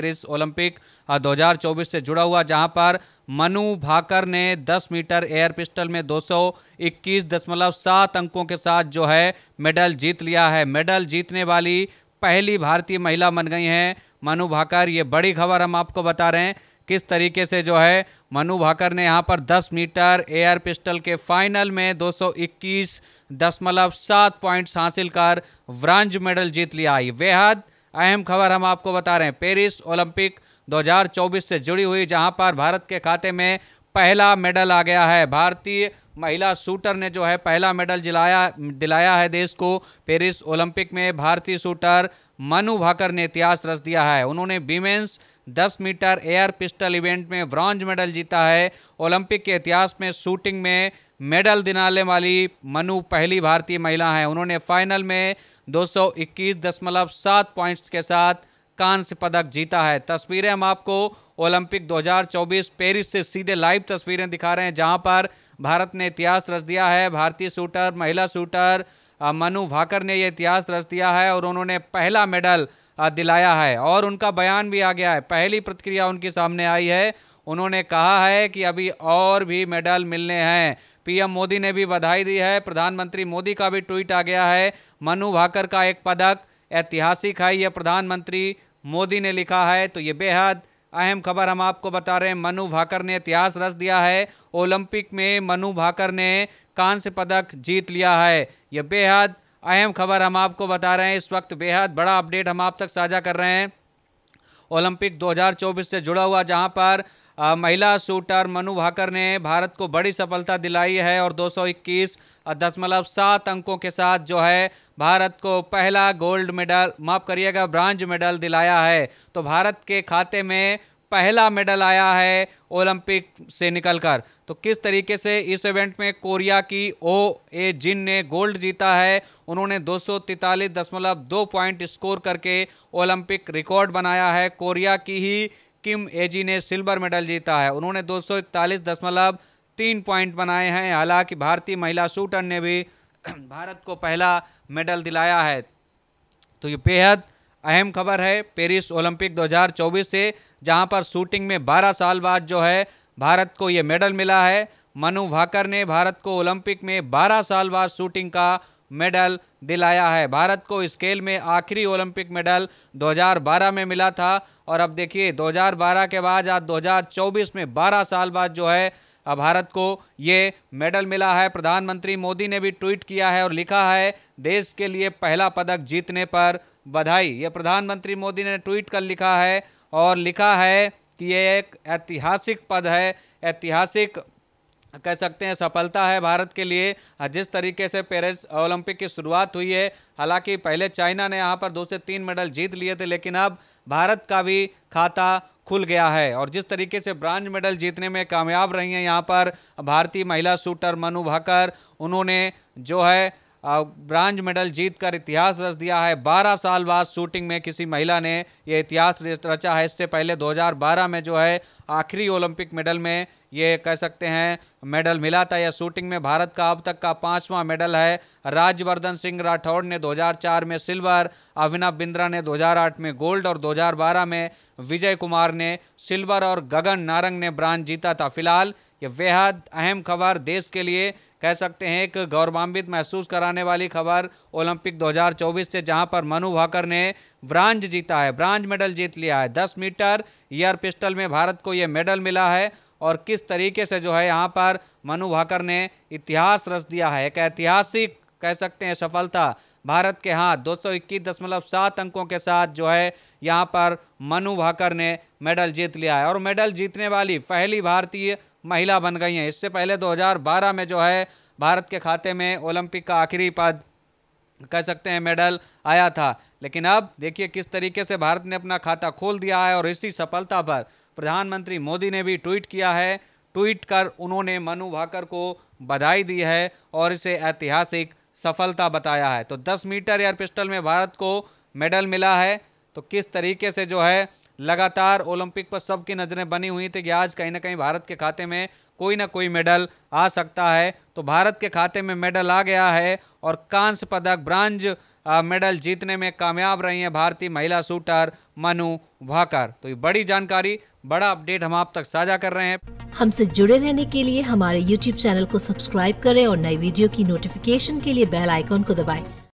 Paris Olympic 2024 से जुड़ा हुआ जहां पर मनु भाकर ने 10 मीटर एयर पिस्टल में 221.7 अंकों के साथ जो है मेडल जीत लिया है मेडल जीतने वाली पहली भारतीय महिला बन गई हैं मनु भाकर ये बड़ी खबर हम आपको बता रहे हैं किस तरीके से जो है मनु भाकर ने यहाँ पर 10 मीटर एयर पिस्टल के फाइनल में दो सौ पॉइंट्स हासिल कर ब्रांज मेडल जीत लिया बेहद अहम खबर हम आपको बता रहे हैं पेरिस ओलंपिक 2024 से जुड़ी हुई जहां पर भारत के खाते में पहला मेडल आ गया है भारतीय महिला शूटर ने जो है पहला मेडल जिलाया दिलाया है देश को पेरिस ओलंपिक में भारतीय शूटर मनु भाकर ने इतिहास रच दिया है उन्होंने women's 10 metre air pistol event में ब्रॉन्ज मेडल जीता है ओलंपिक के इतिहास में शूटिंग में मेडल दिलाने वाली मनु पहली भारतीय महिला हैं उन्होंने फाइनल में सात पॉइंट्स के साथ कांस्य पदक जीता है तस्वीरें हम आपको ओलंपिक 2024 पेरिस से सीधे लाइव तस्वीरें दिखा रहे हैं जहां पर भारत ने इतिहास रच दिया है भारतीय शूटर महिला शूटर मनु भाकर ने यह इतिहास रच दिया है और उन्होंने पहला मेडल दिलाया है और उनका बयान भी आ गया है पहली प्रतिक्रिया उनके सामने आई है उन्होंने कहा है कि अभी और भी मेडल मिलने हैं पीएम मोदी ने भी बधाई दी है प्रधानमंत्री मोदी का भी ट्वीट आ गया है मनु भाकर का एक पदक ऐतिहासिक है यह प्रधानमंत्री मोदी ने लिखा है तो ये बेहद अहम खबर हम आपको बता रहे हैं मनु भाकर ने इतिहास रच दिया है ओलंपिक में मनु भाकर ने कांस्य पदक जीत लिया है यह बेहद अहम खबर हम आपको बता रहे हैं इस वक्त बेहद बड़ा अपडेट हम आप तक साझा कर रहे हैं ओलंपिक 2024 से जुड़ा हुआ जहां पर महिला शूटर मनु भाकर ने भारत को बड़ी सफलता दिलाई है और 221 दशमलव सात अंकों के साथ जो है भारत को पहला गोल्ड मेडल माफ करिएगा ब्रांज मेडल दिलाया है तो भारत के खाते में पहला मेडल आया है ओलंपिक से निकलकर तो किस तरीके से इस इवेंट में कोरिया की ओ ए जिन ने गोल्ड जीता है उन्होंने दो दशमलव दो पॉइंट स्कोर करके ओलंपिक रिकॉर्ड बनाया है कोरिया की ही किम एजी ने सिल्वर मेडल जीता है उन्होंने दो दशमलव तीन पॉइंट बनाए हैं हालांकि भारतीय महिला शूटर ने भी भारत को पहला मेडल दिलाया है तो ये बेहद अहम खबर है पेरिस ओलंपिक 2024 से जहां पर शूटिंग में 12 साल बाद जो है भारत को ये मेडल मिला है मनु भाकर ने भारत को ओलंपिक में 12 साल बाद शूटिंग का मेडल दिलाया है भारत को स्केल में आखिरी ओलंपिक मेडल 2012 में मिला था और अब देखिए 2012 के बाद आज 2024 में 12 साल बाद जो है भारत को ये मेडल मिला है प्रधानमंत्री मोदी ने भी ट्वीट किया है और लिखा है देश के लिए पहला पदक जीतने पर बधाई ये प्रधानमंत्री मोदी ने ट्वीट कर लिखा है और लिखा है कि ये एक ऐतिहासिक पद है ऐतिहासिक कह सकते हैं सफलता है भारत के लिए हाँ, जिस तरीके से पेरिस ओलंपिक की शुरुआत हुई है हालांकि पहले चाइना ने यहाँ पर दो से तीन मेडल जीत लिए थे लेकिन अब भारत का भी खाता खुल गया है और जिस तरीके से ब्रांज मेडल जीतने में कामयाब रही हैं यहाँ पर भारतीय महिला शूटर मनु भाकर उन्होंने जो है ब्रांज मेडल जीतकर इतिहास रच दिया है 12 साल बाद शूटिंग में किसी महिला ने यह इतिहास रचा है इससे पहले 2012 में जो है आखिरी ओलंपिक मेडल में ये कह सकते हैं मेडल मिला था या शूटिंग में भारत का अब तक का पांचवा मेडल है राज्यवर्धन सिंह राठौड़ ने 2004 में सिल्वर अभिनव बिंद्रा ने 2008 में गोल्ड और 2012 में विजय कुमार ने सिल्वर और गगन नारंग ने ब्रांच जीता था फिलहाल ये बेहद अहम खबर देश के लिए कह सकते हैं एक गौरवान्वित महसूस कराने वाली खबर ओलंपिक 2024 से जहां पर मनु भाकर ने ब्रांज जीता है ब्रांज मेडल जीत लिया है 10 मीटर एयर पिस्टल में भारत को यह मेडल मिला है और किस तरीके से जो है यहाँ पर मनु भाकर ने इतिहास रच दिया है एक ऐतिहासिक कह सकते हैं सफलता भारत के हाथ दो अंकों के साथ जो है यहाँ पर मनु भाकर ने मेडल जीत लिया है और मेडल जीतने वाली पहली भारतीय महिला बन गई हैं इससे पहले 2012 में जो है भारत के खाते में ओलंपिक का आखिरी पद कह सकते हैं मेडल आया था लेकिन अब देखिए किस तरीके से भारत ने अपना खाता खोल दिया है और इसी सफलता पर प्रधानमंत्री मोदी ने भी ट्वीट किया है ट्वीट कर उन्होंने मनु भाकर को बधाई दी है और इसे ऐतिहासिक सफलता बताया है तो 10 मीटर एयर पिस्टल में भारत को मेडल मिला है तो किस तरीके से जो है लगातार ओलंपिक पर सबकी नज़रें बनी हुई थी कि आज कहीं ना कहीं भारत के खाते में कोई ना कोई मेडल आ सकता है तो भारत के खाते में मेडल आ गया है और कांस्य पदक ब्रांज मेडल जीतने में कामयाब रही हैं भारतीय महिला शूटर मनु भाकर तो ये बड़ी जानकारी बड़ा अपडेट हम आप तक साझा कर रहे हैं हमसे जुड़े रहने के लिए हमारे YouTube चैनल को सब्सक्राइब करें और नई वीडियो की नोटिफिकेशन के लिए बेल आइकॉन को दबाएं।